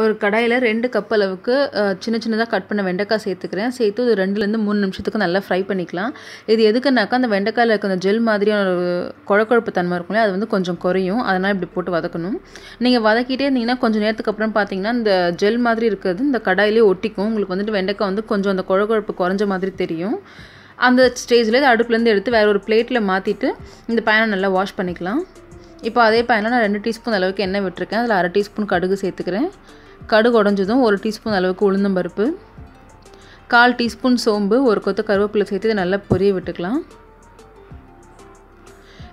ஒரு கடாயில் ரெண்டு கப் அளவுக்கு சின்ன சின்னதாக கட் பண்ண வெண்டைக்காய் சேர்த்துக்கிறேன் சேர்த்து ஒரு ரெண்டுலேருந்து மூணு நிமிஷத்துக்கு நல்லா ஃப்ரை பண்ணிக்கலாம் இது எதுக்குனாக்கா அந்த வெண்டைக்காயில் இருக்க அந்த ஜெல் மாதிரியான ஒரு குழக்குழப்பு தன்மை இருக்கும்ல அது வந்து கொஞ்சம் குறையும் அதனால் இப்படி போட்டு வதக்கணும் நீங்கள் வதக்கிட்டே இருந்தீங்கன்னா கொஞ்சம் நேரத்துக்கு அப்புறம் பார்த்தீங்கன்னா இந்த ஜெல் மாதிரி இருக்கிறது இந்த கடாயிலே ஒட்டிக்கும் உங்களுக்கு வந்துட்டு வெண்டைக்காய் வந்து கொஞ்சம் அந்த குழக்குழப்பு குறைஞ்ச மாதிரி தெரியும் அந்த ஸ்டேஜில் அடுப்புலேருந்து எடுத்து வேறு ஒரு பிளேட்டில் மாற்றிட்டு இந்த பயணம் நல்லா வாஷ் பண்ணிக்கலாம் இப்போ அதே பயனில் நான் ரெண்டு டீஸ்பூன் அளவுக்கு எண்ணெய் விட்டுருக்கேன் அதில் அரை டீஸ்பூன் கடுகு சேர்த்துக்கிறேன் கடுகு உடஞ்சதும் ஒரு டீஸ்பூன் அளவுக்கு உளுந்தம் பருப்பு கால் டீஸ்பூன் சோம்பு ஒரு கொத்த கருவேப்பிலை சேர்த்து இதை நல்லா பொரிய விட்டுக்கலாம்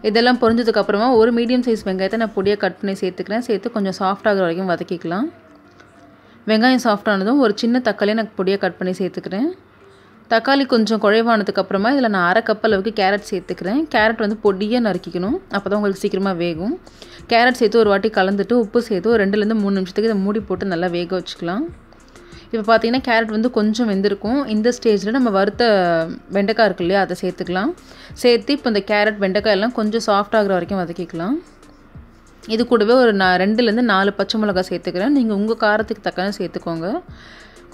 இதெல்லாம் பொறிஞ்சதுக்கப்புறமா ஒரு மீடியம் சைஸ் வெங்காயத்தை நான் பொடியாக கட் பண்ணி சேர்த்துக்கிறேன் சேர்த்து கொஞ்சம் சாஃப்டாகிற வரைக்கும் வதக்கிக்கலாம் வெங்காயம் சாஃப்டானதும் ஒரு சின்ன தக்காளியை நான் பொடியாக கட் பண்ணி சேர்த்துக்கிறேன் தக்காளி கொஞ்சம் குழைவானதுக்கு அப்புறமா இதில் நான் அரை கப் அளவுக்கு கேரட் சேர்த்துக்கிறேன் கேரட் வந்து பொடியாக நறுக்கிக்கணும் அப்போ தான் உங்களுக்கு சீக்கிரமாக வேகும் கேரட் சேர்த்து ஒரு வாட்டி கலந்துட்டு உப்பு சேர்த்து ஒரு ரெண்டுலேருந்து மூணு நிமிஷத்துக்கு இதை மூடி போட்டு நல்லா வேக வச்சுக்கலாம் இப்போ பார்த்தீங்கன்னா கேரட் வந்து கொஞ்சம் வெந்திருக்கும் இந்த ஸ்டேஜில் நம்ம வறுத்த வெண்டைக்காய் இருக்கு இல்லையா அதை சேர்த்துக்கலாம் சேர்த்து இப்போ இந்த கேரட் வெண்டைக்காய் எல்லாம் கொஞ்சம் சாஃப்ட் ஆகிற வரைக்கும் வதக்கிக்கலாம் இது கூடவே ஒரு நான் ரெண்டுலேருந்து நாலு பச்சை மிளகா சேர்த்துக்கிறேன் நீங்கள் உங்கள் காரத்துக்கு தக்கன சேர்த்துக்கோங்க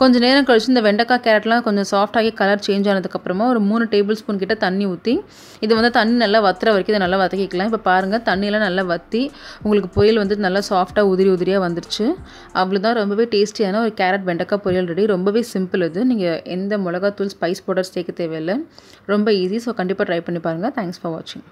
கொஞ்சம் நேரம் கழித்து இந்த வெண்டைக்காய் கேரட்லாம் கொஞ்சம் சாஃப்டாகி கலர் சேஞ்ச் ஆனதுக்கப்புறமா ஒரு மூணு டேபிள் ஸ்பூன் கிட்ட தண்ணி ஊற்றி இது வந்து தண்ணி நல்லா வத்துற வரைக்கும் இதை நல்லா வதக்கிக்கலாம் இப்போ பாருங்கள் தண்ணியெல்லாம் நல்லா வற்றி உங்களுக்கு பொரியல் வந்து நல்லா சாஃப்டாக உதிரி உதிரியாக வந்துருச்சு அவ்வளோதான் ரொம்பவே டேஸ்டியான ஒரு கேரட் வெண்டைக்காய் பொரியல் ரெடி ரொம்பவே சிம்பிள் இது நீங்கள் எந்த மிளகாத்தூள் ஸ்பைஸ் பவுடர் சேர்க்க தேவையில்லை ரொம்ப ஈஸி ஸோ கண்டிப்பாக ட்ரை பண்ணி பாருங்கள் தேங்க்ஸ் ஃபார் வாட்சிங்